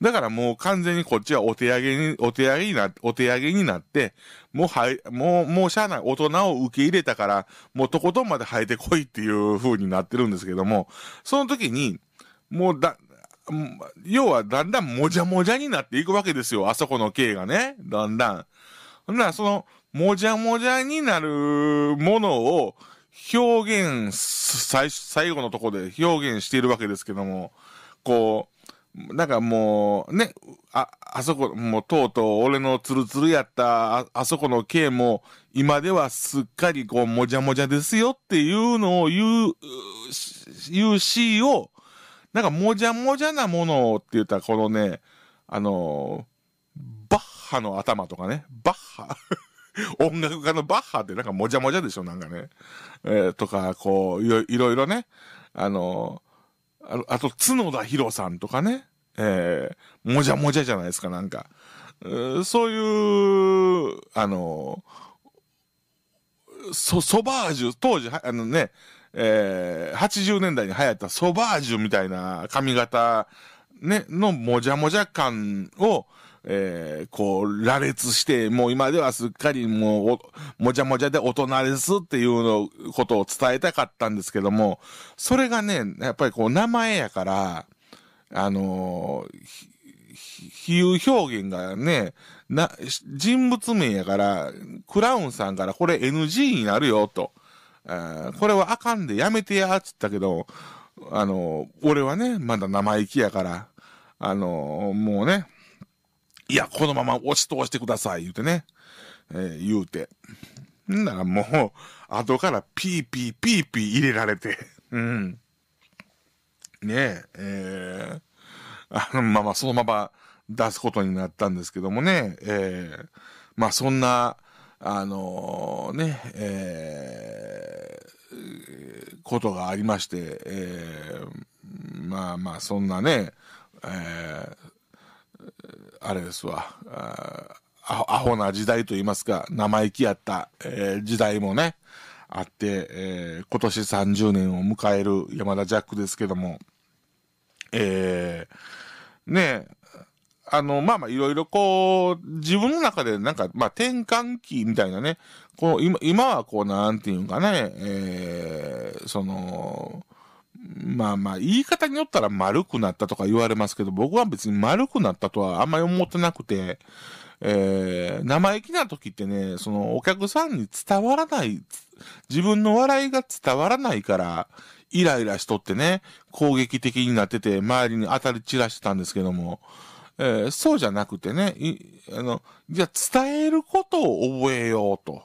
だからもう完全にこっちはお手上げに、お手上げにな、お手上げになって、もうはい、もう、もうしゃあない、大人を受け入れたから、もうとことんまで生えてこいっていう風になってるんですけども、その時に、もうだ、要はだんだんもじゃもじゃになっていくわけですよ。あそこの刑がね。だんだん。ほんならその、もじゃもじゃになるものを表現、最、最後のとこで表現しているわけですけども、こう、なんかもう、ね、あ、あそこ、もうとうとう俺のツルツルやったあ、あそこの刑も、今ではすっかりこう、もじゃもじゃですよっていうのを言う、言うシし、を、なんかもじゃもじゃなものって言ったら、このね、あのー、バッハの頭とかね、バッハ 音楽家のバッハってなんかもじゃもじゃでしょ、なんかね。えー、とか、こう、いろいろいろね、あのー、あ、あと、角田博さんとかね、えー、もじゃもじゃじゃないですか、なんか。うそういう、あのー、そ、ソバージュ、当時、あのね、えー、80年代に流行ったソバージュみたいな髪型、ね、のもじゃもじゃ感を、えー、こう、羅列して、もう今ではすっかりもう、もじゃもじゃで大人ですっていうの、ことを伝えたかったんですけども、それがね、やっぱりこう、名前やから、あのー比喩表現がね、な、人物名やから、クラウンさんからこれ NG になるよ、と。えー、これはあかんでやめてや、つったけど、あの、俺はね、まだ生意気やから、あの、もうね、いや、このまま押し通してください、言うてね、えー、言うて。んだらもう、後からピーピーピーピー入れられて、うん。ねえ、えー、あの、ままそのまま出すことになったんですけどもね、えー、まあそんな、あのー、ね、えー、ことがありまして、えー、まあまあ、そんなね、えあれですわ、アホな時代と言いますか、生意気やった、え時代もね、あって、え今年30年を迎える山田ジャックですけども、えねあの、まあまあ、いろいろこう、自分の中でなんか、まあ、転換期みたいなね、こう、今、今はこう、なんていうんかね、えー、その、まあまあ、言い方によったら丸くなったとか言われますけど、僕は別に丸くなったとはあんまり思ってなくて、えー、生意気な時ってね、そのお客さんに伝わらない、自分の笑いが伝わらないから、イライラしとってね、攻撃的になってて、周りに当たり散らしてたんですけども、えー、そうじゃなくてね、あの、じゃあ伝えることを覚えようと。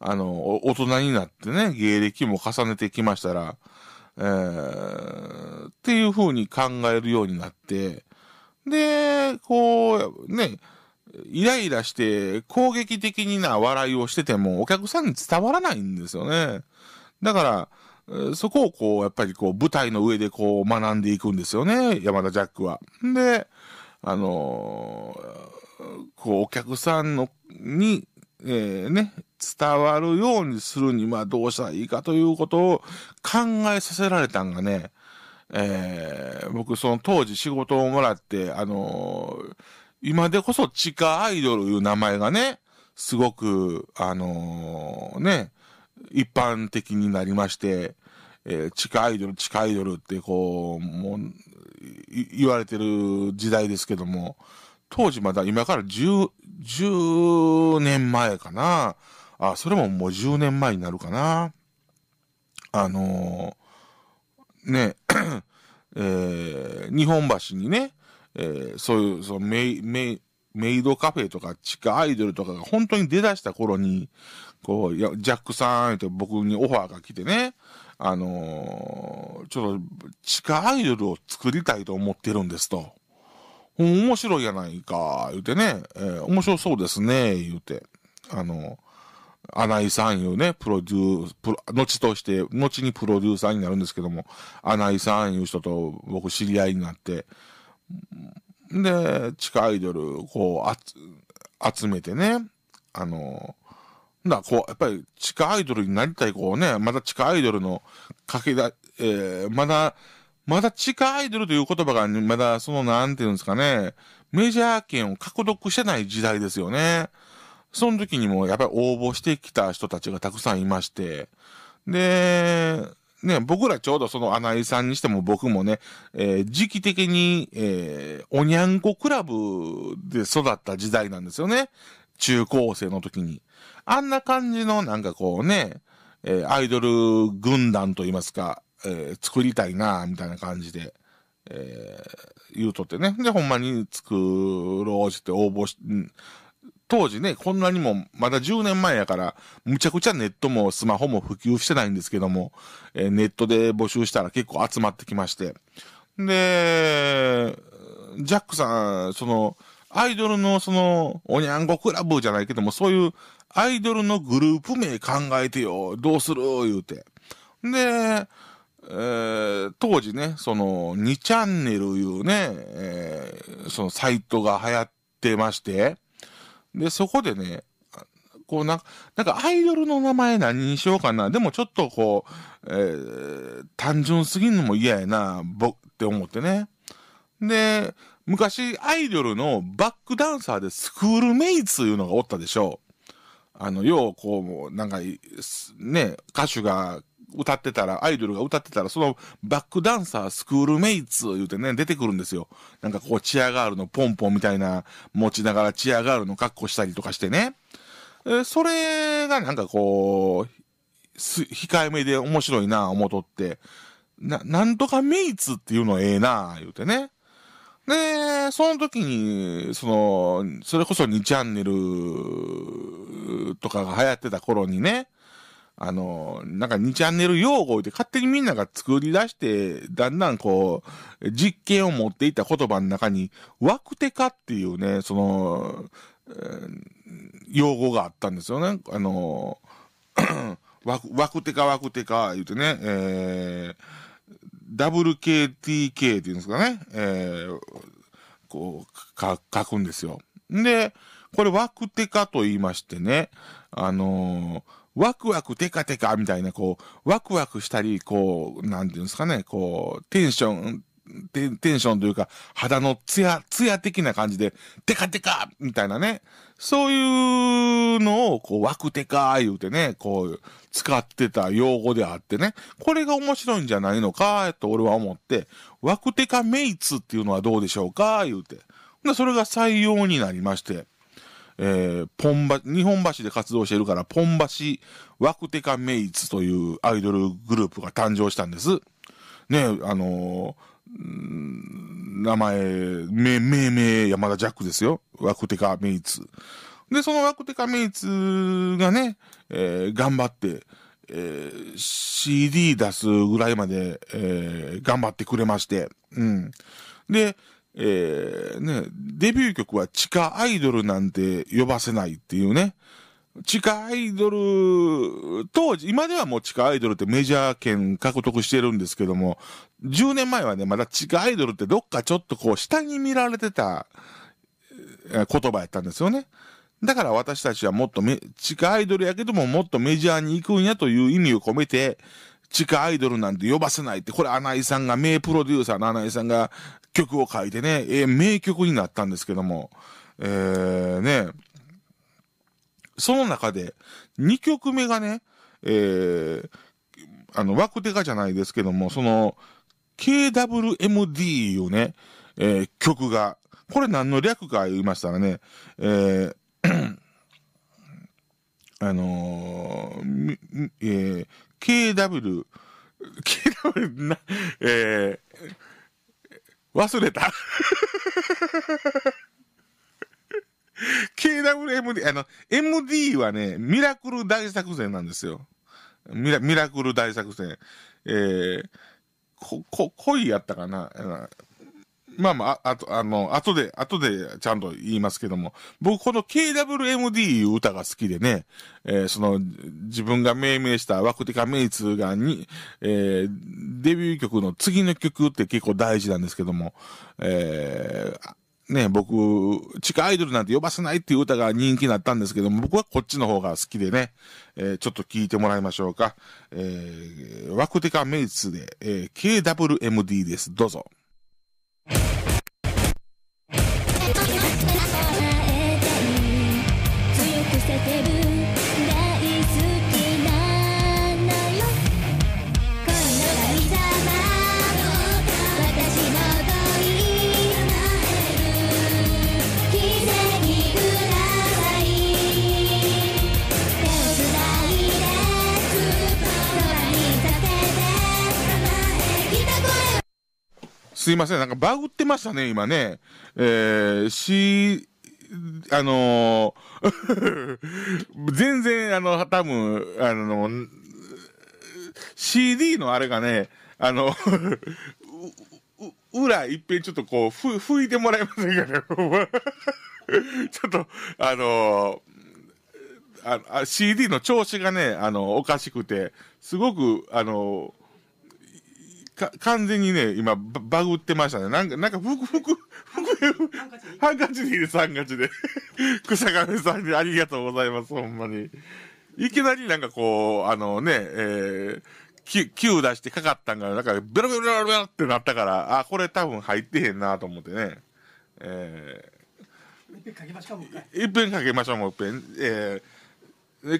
あの、大人になってね、芸歴も重ねてきましたら、えー、っていう風に考えるようになって、で、こう、ね、イライラして攻撃的な笑いをしててもお客さんに伝わらないんですよね。だから、そこをこう、やっぱりこう、舞台の上でこう、学んでいくんですよね、山田ジャックは。で、あのー、こう、お客さんの、に、えー、ね、伝わるようにするにはどうしたらいいかということを考えさせられたんがね、えー、僕その当時仕事をもらって、あのー、今でこそ地下アイドルいう名前がね、すごく、あのー、ね、一般的になりまして、えー、地下アイドル、地下アイドルってこう、もう、言われてる時代ですけども、当時まだ今から10、10年前かな。あ、それももう10年前になるかな。あのー、ね、えー、日本橋にね、えー、そういう、そのメイ、メイ、メイドカフェとか地下アイドルとかが本当に出だした頃に、こう、ジャックさんって僕にオファーが来てね、あのー、ちょっと地下アイドルを作りたいと思ってるんですと。面白いやないか、言うてね、えー、面白そうですね、言うて。あの、穴井さんいうね、プロデュープロ、後として、後にプロデューサーになるんですけども、穴井さんいう人と僕知り合いになって、で、地下アイドル、こう、集めてね、あの、だこう、やっぱり地下アイドルになりたい子をね、まだ地下アイドルのかけだ、えー、まだ、まだ地下アイドルという言葉が、まだその、なんていうんですかね、メジャー権を獲得してない時代ですよね。その時にも、やっぱり応募してきた人たちがたくさんいまして、で、ね、僕らちょうどその穴井さんにしても僕もね、えー、時期的に、えー、おにゃんこクラブで育った時代なんですよね。中高生の時に。あんな感じのなんかこうね、えー、アイドル軍団といいますか、えー、作りたいな、みたいな感じで、えー、言うとってね。で、ほんまに作ろうして応募し、当時ね、こんなにも、まだ10年前やから、むちゃくちゃネットもスマホも普及してないんですけども、えー、ネットで募集したら結構集まってきまして。で、ジャックさん、その、アイドルのその、おにゃんこクラブじゃないけども、そういうアイドルのグループ名考えてよ、どうする言うて。で、えー、当時ね、その、2チャンネルいうね、えー、そのサイトが流行ってまして、で、そこでね、こうな、なんかアイドルの名前何にしようかな。でもちょっとこう、えー、単純すぎんのも嫌やな、僕って思ってね。で、昔アイドルのバックダンサーでスクールメイツというのがおったでしょあの、よう、こう、なんか、ね、歌手が歌ってたら、アイドルが歌ってたら、そのバックダンサースクールメイツ言うてね、出てくるんですよ。なんかこう、チアガールのポンポンみたいな、持ちながらチアガールの格好したりとかしてね。えそれがなんかこう、控えめで面白いな思うとって、な、なんとかメイツっていうのええな言うてね。で、その時に、その、それこそ2チャンネルとかが流行ってた頃にね、あの、なんか2チャンネル用語で勝手にみんなが作り出して、だんだんこう、実験を持っていた言葉の中に、ワクテカっていうね、その、えー、用語があったんですよね。あの、ワク、ワクテカワクテカ言うてね、えー WKTK っていうんですかね、えー、こう、か、書くんですよ。で、これワクテカと言いましてね、あのー、ワクワクテカテカみたいな、こう、ワクワクしたり、こう、なんていうんですかね、こう、テンション、テンションというか、肌のツヤ、ツヤ的な感じで、テカテカみたいなね、そういうのを、こう、枠手か、言うてね、こう、使ってた用語であってね、これが面白いんじゃないのか、と俺は思って、枠テかメイツっていうのはどうでしょうか、言うて。で、それが採用になりまして、えー、ポンバ、日本橋で活動してるから、ポン橋ワクテカメイツというアイドルグループが誕生したんです。ね、あのー名前、名、名、山田ジャックですよ。ワクテカメイツ。で、そのワクテカメイツがね、えー、頑張って、えー、CD 出すぐらいまで、えー、頑張ってくれまして。うん。で、えー、ね、デビュー曲は地下アイドルなんて呼ばせないっていうね。地下アイドル、当時、今ではもう地下アイドルってメジャー権獲得してるんですけども、10年前はね、まだ地下アイドルってどっかちょっとこう下に見られてた言葉やったんですよね。だから私たちはもっと地下アイドルやけどももっとメジャーに行くんやという意味を込めて、地下アイドルなんて呼ばせないって、これ穴井さんが、名プロデューサーの穴井さんが曲を書いてね、えー、名曲になったんですけども、えー、ね、その中で、2曲目がね、えー、あの、枠手がじゃないですけども、その、KWMD をね、えー、曲が、これ何の略か言いましたらね、えー あのー、えー、KW、KW な、えー、忘れた KWMD、あの、MD はね、ミラクル大作戦なんですよ。ミラミラクル大作戦。えー、こ、こ、恋やったかな。まあまあ、あと、あの、後で、後でちゃんと言いますけども、僕この KWMD いう歌が好きでね、えー、その、自分が命名したワクティカメイツがに、えー、デビュー曲の次の曲って結構大事なんですけども、えー、ね、僕、地下アイドルなんて呼ばせないっていう歌が人気になったんですけども、僕はこっちの方が好きでね、えー、ちょっと聞いてもらいましょうか。えー、ワクテカメイツで、えー、KWMD です。どうぞ。すいません。なんかバグってましたね、今ね。えー、し、あのー、全然、あの、多分、あの、CD のあれがね、あのう、裏いっぺんちょっとこう、ふ、吹いてもらえませんかね ちょっと、あのー、あ、CD の調子がね、あの、おかしくて、すごく、あのか、完全にね、今、バグってましたね。なんか、なんか、ふくふハンカチでいいです、ハンカチで。草上さんにありがとうございます、ほんまに。いきなりなんかこう、あのね、えー、9, 9出してかかったんが、なんか、ベロベロベロベロってなったから、あ、これ多分入ってへんなと思ってね。えー、いっぺんかけましょうもう一回。いっぺんかけましょうもう一遍。えー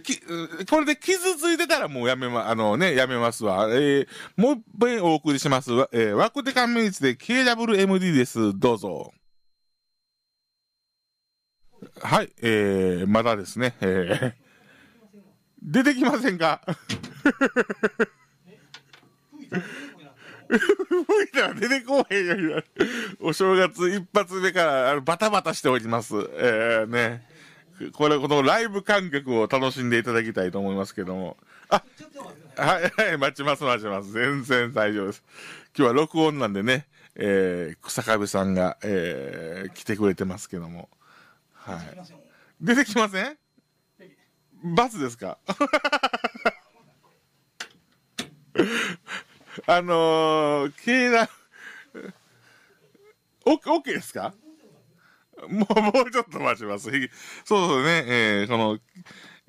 き、これで傷ついてたらもうやめま、あのね、やめますわ。えー、もう一遍お送りします。えー、ワクテカンメイツで KWMD です。どうぞ。はい、えー、まだですね、えー、出てきませんか吹いたら出てこへんよ。お正月一発目からあのバタバタしております。えー、ね。これ、このライブ感覚を楽しんでいただきたいと思いますけども。あ、っはい、はい、待ちます、待ちます。全然大丈夫です。今日は録音なんでね、えー、草壁さんが、えー、来てくれてますけども。はい。出てきませんバスですかあのー、経団、オッケーですか もう、もうちょっと待ちます。そうそうね、えー、この、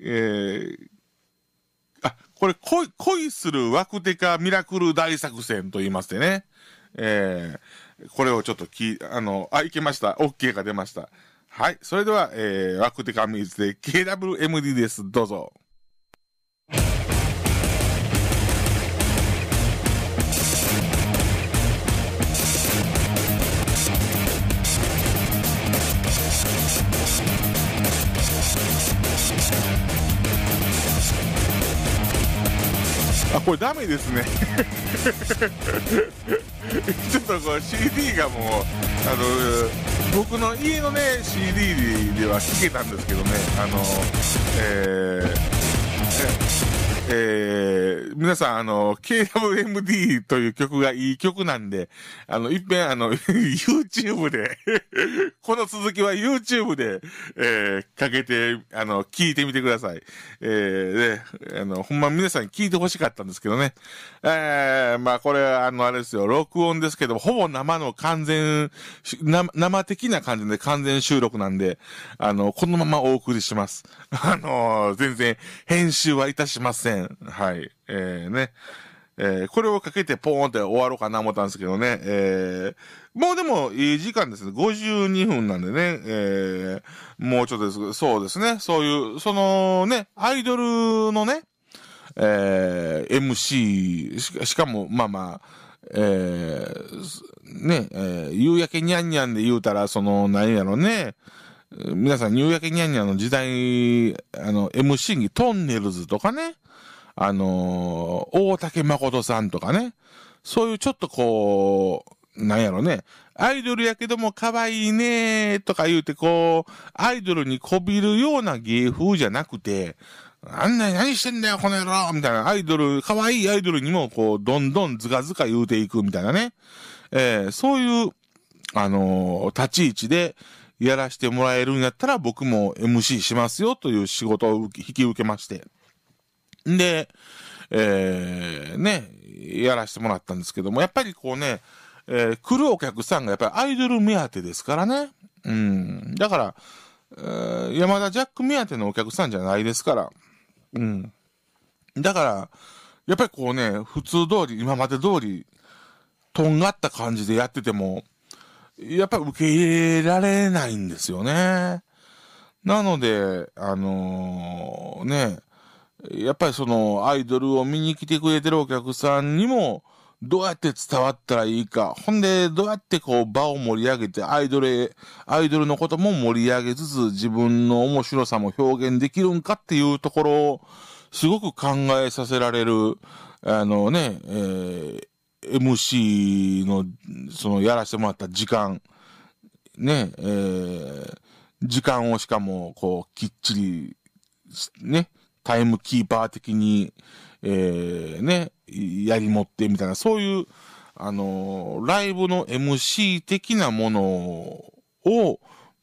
えー、あ、これ、恋、恋するワクテカミラクル大作戦と言いましてね。えー、これをちょっとき、あの、あ、いけました。OK が出ました。はい。それでは、えー、ワクテカミーズで KWMD です。どうぞ。あこれダメですね ちょっとこう CD がもうあの僕の家のね CD では聴けたんですけどねあのえー、ええー、皆さん、あの、KWMD という曲がいい曲なんで、あの、いっぺん、あの、YouTube でこの続きは YouTube で、えー、かけて、あの、聞いてみてください。えー、で、あの、ほんま皆さんに聞いてほしかったんですけどね。えー、まあ、これ、あの、あれですよ、録音ですけど、ほぼ生の完全、生的な感じで完全収録なんで、あの、このままお送りします。あの、全然、編集はいたしません。ん。はい。えー、ね。えー、これをかけてポーンって終わろうかな思ったんですけどね。えー、もうでもいい時間ですね。52分なんでね。えー、もうちょっとです。そうですね。そういう、そのね、アイドルのね、えー、MC しか、しかも、まあまあ、えー、ね、えー、夕焼けにゃんにゃんで言うたら、その、何やろね、皆さん、夕焼けにゃんにゃんの時代、あの、MC にトンネルズとかね、あのー、大竹誠さんとかね、そういうちょっとこう、なんやろね、アイドルやけども可愛いねとか言うてこう、アイドルにこびるような芸風じゃなくて、あんなに何してんだよ、この野郎みたいな、アイドル、可愛いアイドルにもこう、どんどんズカズカ言うていくみたいなね。えー、そういう、あのー、立ち位置で、やらしてもらえるんやったら僕も MC しますよという仕事を引き受けまして。んで、えー、ね、やらせてもらったんですけども、やっぱりこうね、えー、来るお客さんがやっぱりアイドル目当てですからね。うん。だから、えー、山田ジャック目当てのお客さんじゃないですから。うん。だから、やっぱりこうね、普通通り、今まで通り、とんがった感じでやってても、やっぱり受け入れられないんですよね。なので、あのー、ね、やっぱりそのアイドルを見に来てくれてるお客さんにも、どうやって伝わったらいいか。ほんで、どうやってこう場を盛り上げて、アイドルアイドルのことも盛り上げつつ、自分の面白さも表現できるんかっていうところを、すごく考えさせられる、あのね、えー、MC の、その、やらせてもらった時間、ね、えー、時間をしかも、こう、きっちり、ね、タイムキーパー的に、えー、ね、やり持ってみたいな、そういう、あのー、ライブの MC 的なものを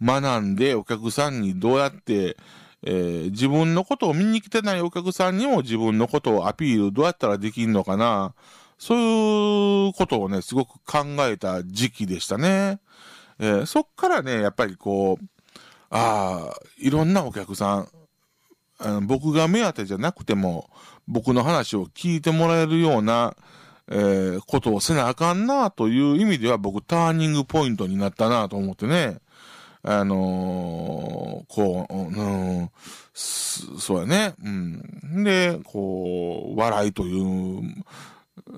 学んで、お客さんにどうやって、えー、自分のことを見に来てないお客さんにも自分のことをアピールどうやったらできるのかな、そういうことをね、すごく考えた時期でしたね。えー、そっからね、やっぱりこう、ああ、いろんなお客さん、僕が目当てじゃなくても、僕の話を聞いてもらえるような、えー、ことをせなあかんなという意味では僕ターニングポイントになったなと思ってね。あのー、こう、うん、そうやね。うん。で、こう、笑いという、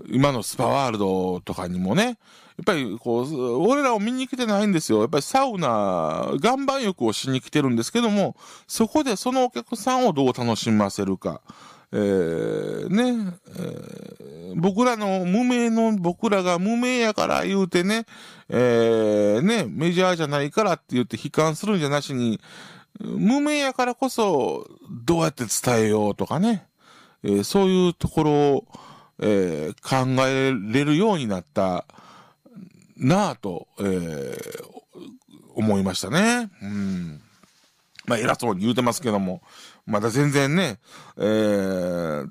今のスパワールドとかにもね、やっぱりこう、俺らを見に来てないんですよ。やっぱりサウナ、岩盤浴をしに来てるんですけども、そこでそのお客さんをどう楽しませるか。えー、ね、えー、僕らの無名の、僕らが無名やから言うてね、えー、ね、メジャーじゃないからって言って悲観するんじゃなしに、無名やからこそ、どうやって伝えようとかね、えー、そういうところを、えー、考えれるようになった、なあと、えー、思いましたね。うん。まあ、偉そうに言うてますけども、まだ全然ね、えー、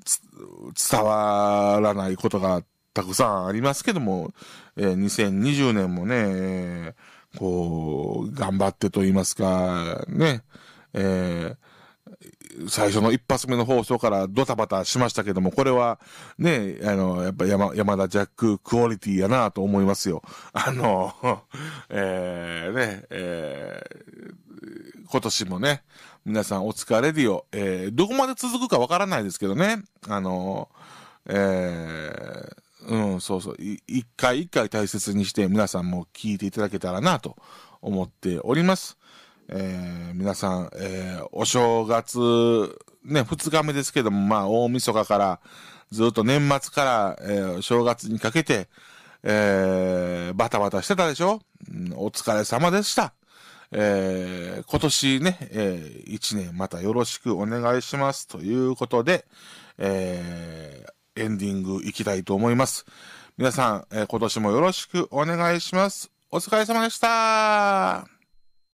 伝わらないことがたくさんありますけども、えー、2020年もね、えー、こう、頑張ってと言いますか、ね、えー、最初の一発目の放送からドタバタしましたけども、これはね、あの、やっぱ山山田ジャッククオリティやなと思いますよ。あの、えー、ね、えー、今年もね、皆さんお疲れディオ、えー、どこまで続くかわからないですけどね、あの、えー、うん、そうそう。一回一回大切にして皆さんも聞いていただけたらなと思っております。えー、皆さん、えー、お正月、ね、二日目ですけども、まあ、大晦日から、ずっと年末から、えー、正月にかけて、えー、バタバタしてたでしょ、うん、お疲れ様でした。えー、今年ね、えー、年またよろしくお願いします。ということで、えー、エンディングいきたいと思います。皆さん、えー、今年もよろしくお願いします。お疲れ様でした